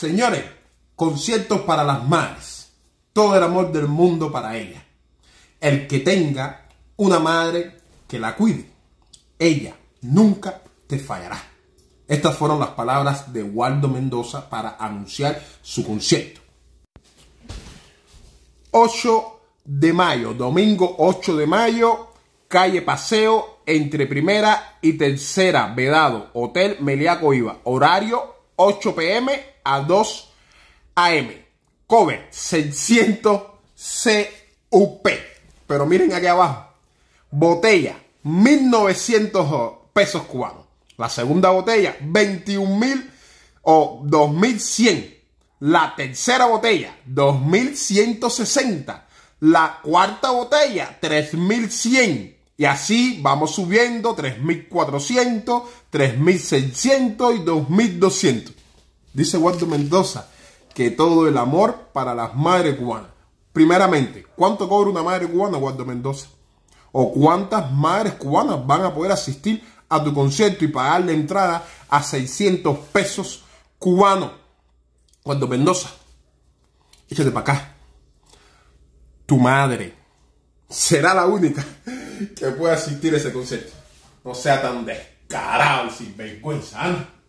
Señores, conciertos para las madres. Todo el amor del mundo para ellas. El que tenga una madre que la cuide, ella nunca te fallará. Estas fueron las palabras de Waldo Mendoza para anunciar su concierto. 8 de mayo, domingo 8 de mayo, calle Paseo, entre primera y tercera, vedado, Hotel Meliaco Iba. Horario 8 pm a 2 AM. Cover 600 CUP. Pero miren aquí abajo. Botella 1900 pesos cubanos. La segunda botella 21.000 o 2100. La tercera botella 2160. La cuarta botella 3100. Y así vamos subiendo 3.400, 3.600 y 2.200. Dice Waldo Mendoza que todo el amor para las madres cubanas. Primeramente, ¿cuánto cobra una madre cubana, Waldo Mendoza? ¿O cuántas madres cubanas van a poder asistir a tu concierto y pagar la entrada a 600 pesos cubano? Waldo Mendoza, échate para acá. Tu madre será la única que pueda asistir a ese concierto. No sea tan descarado, sin vergüenza. ¿ah?